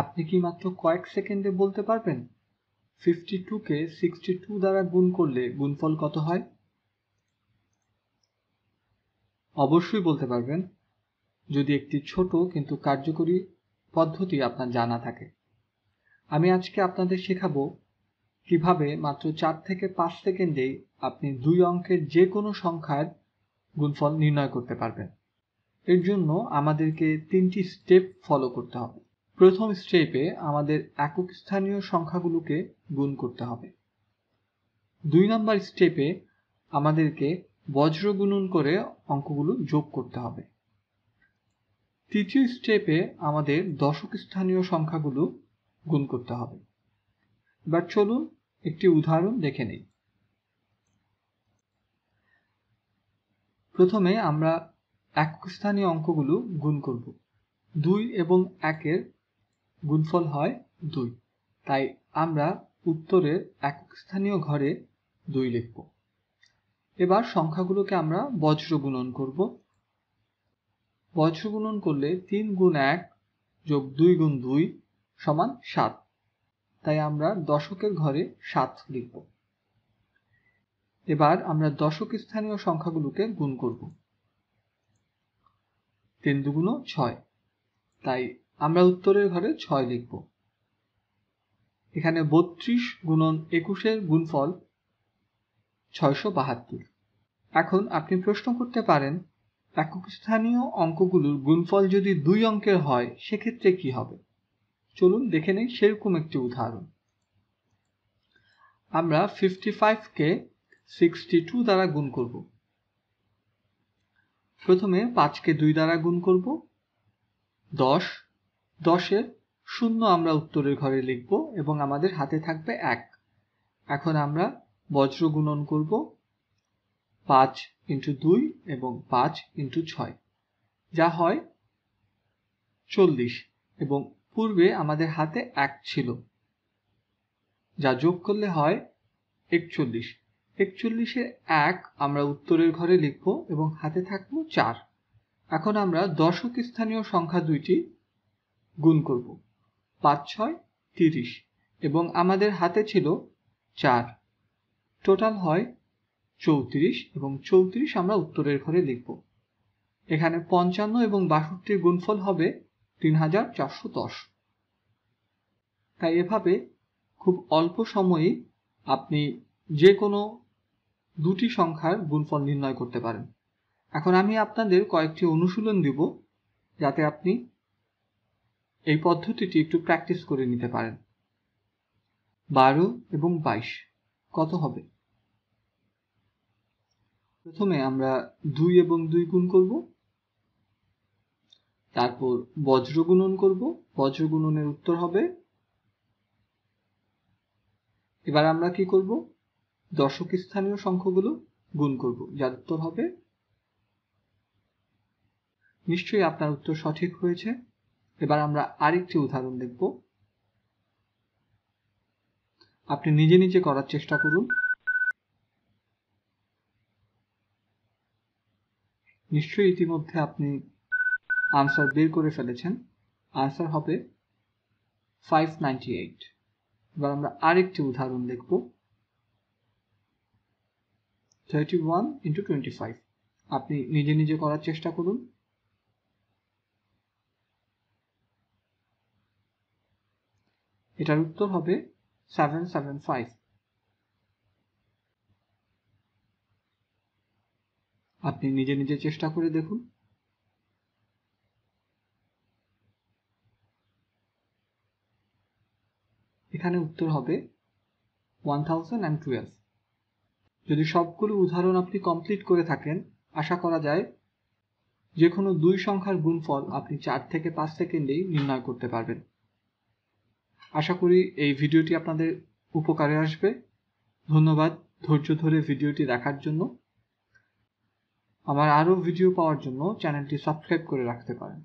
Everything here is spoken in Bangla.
আপনি কি মাত্র কয়েক সেকেন্ডে বলতে পারবেন ফিফটি টুকে সিক্সটি টু দ্বারা গুণ করলে গুণফল কত হয় অবশ্যই বলতে পারবেন যদি একটি ছোট কিন্তু কার্যকরী পদ্ধতি আপনার জানা থাকে আমি আজকে আপনাদের শেখাবো কিভাবে মাত্র চার থেকে পাঁচ সেকেন্ডেই আপনি দুই অঙ্কের যে কোনো সংখ্যার গুণফল নির্ণয় করতে পারবেন এর জন্য আমাদেরকে তিনটি স্টেপ ফলো করতে হবে প্রথম স্টেপে আমাদের একক স্থানীয় সংখ্যাগুলোকে গুণ করতে হবে দুই নম্বর স্টেপে আমাদেরকে বজ্র গুণন করে অঙ্কগুলো যোগ করতে হবে তৃতীয় স্টেপে আমাদের দশক স্থানীয় সংখ্যাগুলো গুণ করতে হবে এবার চলুন একটি উদাহরণ দেখে নিই প্রথমে আমরা একক স্থানীয় অঙ্কগুলো গুণ করব দুই এবং একের গুণফল হয় দুই তাই আমরা উত্তরের একক স্থানীয় ঘরে দুই লিখব এবার সংখ্যাগুলোকে আমরা বজ্র গুণন করব বজ্র গুণন করলে তিন গুণ এক যোগ দুই গুণ দুই সমান সাত তাই আমরা দশকের ঘরে সাত লিখব এবার আমরা দশক স্থানীয় সংখ্যাগুলোকে গুণ করব তিন দুগুণ ছয় তাই আমরা উত্তরের ঘরে ছয় লিখব এখানে বত্রিশ গুণন একুশের গুণফল ছয়শো বাহাত্তর এখন আপনি প্রশ্ন করতে পারেন একক স্থানীয় অঙ্কগুলোর গুণফল যদি দুই অঙ্কের হয় সেক্ষেত্রে কি হবে চলুন দেখে নেই সেরকম একটি উদাহরণ আমরা ফিফটি ফাইভকে সিক্সটি টু দ্বারা গুণ করব প্রথমে পাঁচকে দুই দ্বারা গুণ করব দশ দশে শূন্য আমরা উত্তরের ঘরে লিখব এবং আমাদের হাতে থাকবে এক এখন আমরা বজ্র গুণন করব পাঁচ ইন্টু দুই এবং পাঁচ ইন্টু ছয় যা হয় চল্লিশ এবং পূর্বে আমাদের হাতে এক ছিল যা যোগ করলে হয় একচল্লিশ একচল্লিশের এক আমরা উত্তরের ঘরে লিখব এবং হাতে থাকবো চার এখন আমরা দশক স্থানীয় সংখ্যা দুইটি গুণ করব পাঁচ ছয় তিরিশ এবং আমাদের হাতে ছিল চার টোটাল হয় চৌত্রিশ এবং চৌত্রিশ আমরা উত্তরের ঘরে লিখব এখানে পঞ্চান্ন এবং বাষট্টির গুণফল হবে তিন হাজার চারশো দশ তাই এভাবে খুব অল্প সময়ে আপনি যে কোনো দুটি সংখ্যার গুণফল নির্ণয় করতে পারেন এখন আমি আপনাদের কয়েকটি অনুশীলন দিব যাতে আপনি এই পদ্ধতিটি একটু প্র্যাকটিস করে নিতে পারেন বারো এবং বাইশ কত হবে প্রথমে আমরা দুই এবং দুই গুণ করব তারপর বজ্রগুণন করব বজ্রগুণনের উত্তর হবে এবার আমরা কি করব দর্শক স্থানীয় সংখ্যাগুলো গুণ করব যার উত্তর হবে নিশ্চয়ই আপনার উত্তর সঠিক হয়েছে এবার আমরা আরেকটি উদাহরণ দেখব আপনি নিজে নিজে করার চেষ্টা করুন নিশ্চয়ই ইতিমধ্যে আপনি আনসার বের করে ফেলেছেন আনসার হবে ফাইভ নাইনটি এইট এবার আমরা আরেকটি উদাহরণ দেখব thirty one into twenty five আপনি নিজে নিজে করার চেষ্টা করুন এটার উত্তর হবে সেভেন সেভেন ফাইভ আপনি নিজে নিজে চেষ্টা করে দেখুন এখানে উত্তর হবে ওয়ান থাউজেন্ড অ্যান্ড টুয়েলভ যদি সবগুলো উদাহরণ আপনি কমপ্লিট করে থাকেন আশা করা যায় যে কোনো দুই সংখ্যার গুণফল আপনি চার থেকে পাঁচ সেকেন্ডেই নির্ণয় করতে পারবেন আশা করি এই ভিডিওটি আপনাদের উপকারে আসবে ধন্যবাদ ধৈর্য ধরে ভিডিওটি দেখার জন্য আমার আরও ভিডিও পাওয়ার জন্য চ্যানেলটি সাবস্ক্রাইব করে রাখতে পারেন